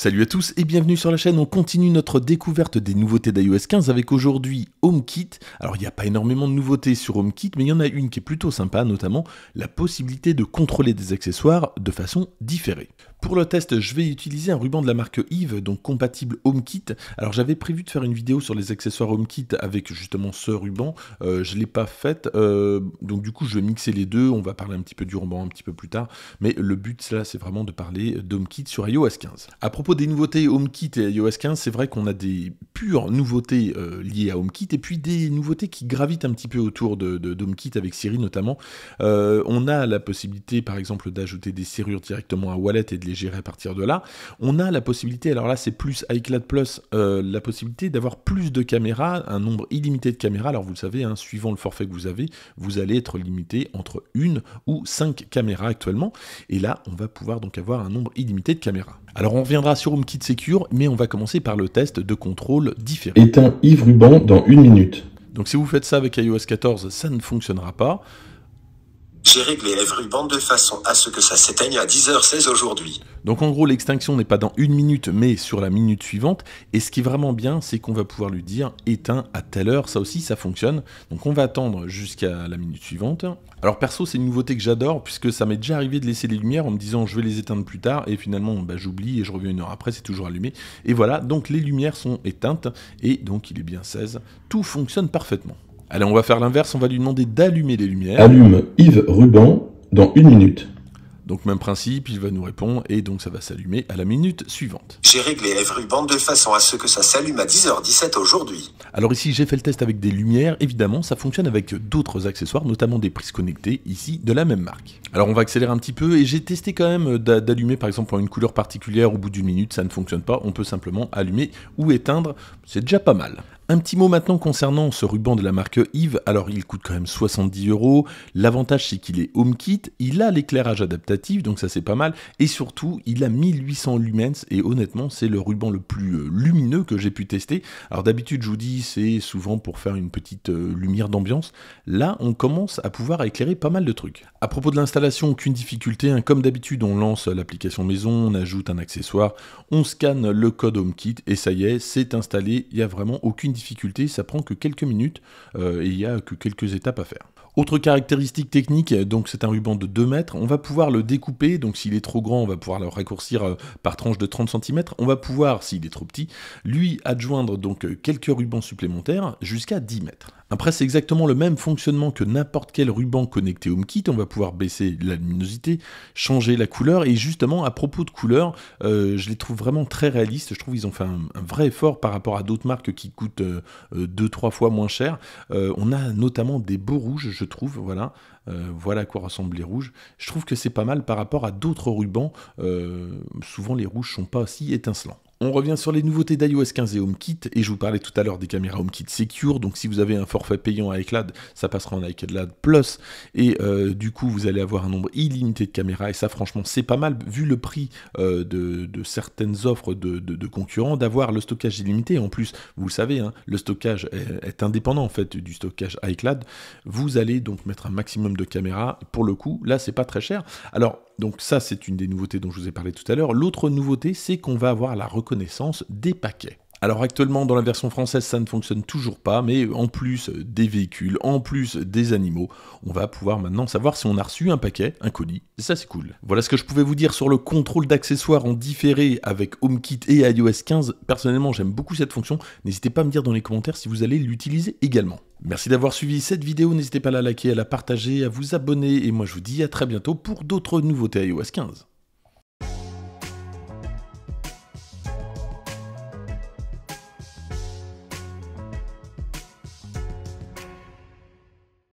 Salut à tous et bienvenue sur la chaîne, on continue notre découverte des nouveautés d'iOS 15 avec aujourd'hui HomeKit. Alors il n'y a pas énormément de nouveautés sur HomeKit mais il y en a une qui est plutôt sympa notamment la possibilité de contrôler des accessoires de façon différée. Pour le test, je vais utiliser un ruban de la marque Yves, donc compatible HomeKit. Alors j'avais prévu de faire une vidéo sur les accessoires HomeKit avec justement ce ruban, euh, je ne l'ai pas faite, euh, donc du coup je vais mixer les deux, on va parler un petit peu du ruban un petit peu plus tard, mais le but là c'est vraiment de parler d'HomeKit sur iOS 15. À propos des nouveautés HomeKit et iOS 15, c'est vrai qu'on a des pures nouveautés euh, liées à HomeKit et puis des nouveautés qui gravitent un petit peu autour de, avec Siri notamment. on a la possibilité par exemple d'ajouter des serrures directement à Wallet et de gérer à partir de là. On a la possibilité, alors là c'est plus iCloud Plus, euh, la possibilité d'avoir plus de caméras, un nombre illimité de caméras. Alors vous le savez, hein, suivant le forfait que vous avez, vous allez être limité entre une ou cinq caméras actuellement. Et là, on va pouvoir donc avoir un nombre illimité de caméras. Alors on reviendra sur kit Secure, mais on va commencer par le test de contrôle différent. Éteint Yves Ruban dans une minute. Donc si vous faites ça avec iOS 14, ça ne fonctionnera pas. J'ai réglé rubans de façon à ce que ça s'éteigne à 10h16 aujourd'hui. Donc en gros, l'extinction n'est pas dans une minute, mais sur la minute suivante. Et ce qui est vraiment bien, c'est qu'on va pouvoir lui dire éteint à telle heure. Ça aussi, ça fonctionne. Donc on va attendre jusqu'à la minute suivante. Alors perso, c'est une nouveauté que j'adore, puisque ça m'est déjà arrivé de laisser les lumières en me disant je vais les éteindre plus tard. Et finalement, bah, j'oublie et je reviens une heure après, c'est toujours allumé. Et voilà, donc les lumières sont éteintes. Et donc il est bien 16. Tout fonctionne parfaitement. Allez, on va faire l'inverse, on va lui demander d'allumer les lumières. Allume Yves Ruban dans une minute. Donc même principe, il va nous répondre et donc ça va s'allumer à la minute suivante. J'ai réglé Yves Ruban de façon à ce que ça s'allume à 10h17 aujourd'hui. Alors ici, j'ai fait le test avec des lumières, évidemment, ça fonctionne avec d'autres accessoires, notamment des prises connectées, ici de la même marque. Alors on va accélérer un petit peu et j'ai testé quand même d'allumer par exemple une couleur particulière au bout d'une minute, ça ne fonctionne pas, on peut simplement allumer ou éteindre, c'est déjà pas mal. Un petit mot maintenant concernant ce ruban de la marque Yves. Alors il coûte quand même 70 euros. L'avantage c'est qu'il est HomeKit, il a l'éclairage adaptatif, donc ça c'est pas mal. Et surtout, il a 1800 lumens et honnêtement c'est le ruban le plus euh, lumineux que j'ai pu tester. Alors d'habitude je vous dis c'est souvent pour faire une petite euh, lumière d'ambiance. Là on commence à pouvoir éclairer pas mal de trucs. À propos de l'installation, aucune difficulté. Hein. Comme d'habitude on lance l'application maison, on ajoute un accessoire, on scanne le code HomeKit et ça y est, c'est installé. Il n'y a vraiment aucune difficulté difficulté, ça prend que quelques minutes euh, et il n'y a que quelques étapes à faire. Autre caractéristique technique, donc c'est un ruban de 2 mètres, on va pouvoir le découper, donc s'il est trop grand, on va pouvoir le raccourcir euh, par tranche de 30 cm, on va pouvoir, s'il est trop petit, lui adjoindre donc euh, quelques rubans supplémentaires jusqu'à 10 mètres. Après, c'est exactement le même fonctionnement que n'importe quel ruban connecté kit. On va pouvoir baisser la luminosité, changer la couleur. Et justement, à propos de couleurs, euh, je les trouve vraiment très réalistes. Je trouve qu'ils ont fait un, vrai effort par rapport à d'autres marques qui coûtent 2-3 euh, euh, fois moins cher. on a notamment des beaux rouges, je trouve. Voilà. voilà à quoi ressemblent les rouges. Je trouve que c'est pas mal par rapport à d'autres rubans. souvent, les rouges sont pas aussi étincelants. On revient sur les nouveautés d'iOS 15 et HomeKit, et je vous parlais tout à l'heure des caméras HomeKit Secure, donc si vous avez un forfait payant à iCloud, ça passera en iCloud Plus, et euh, du coup vous allez avoir un nombre illimité de caméras, et ça franchement c'est pas mal, vu le prix euh, de, certaines offres de, concurrents, d'avoir le stockage illimité, en plus vous le savez, hein, le stockage est, est, indépendant en fait du stockage iCloud, vous allez donc mettre un maximum de caméras, pour le coup là c'est pas très cher, alors donc ça, c'est une des nouveautés dont je vous ai parlé tout à l'heure. L'autre nouveauté, c'est qu'on va avoir la reconnaissance des paquets. Alors actuellement dans la version française ça ne fonctionne toujours pas, mais en plus des véhicules, en plus des animaux, on va pouvoir maintenant savoir si on a reçu un paquet, un colis, et ça c'est cool. Voilà ce que je pouvais vous dire sur le contrôle d'accessoires en différé avec HomeKit et iOS 15, personnellement j'aime beaucoup cette fonction, n'hésitez pas à me dire dans les commentaires si vous allez l'utiliser également. Merci d'avoir suivi cette vidéo, n'hésitez pas à la liker, à la partager, à vous abonner, et moi je vous dis à très bientôt pour d'autres nouveautés iOS 15.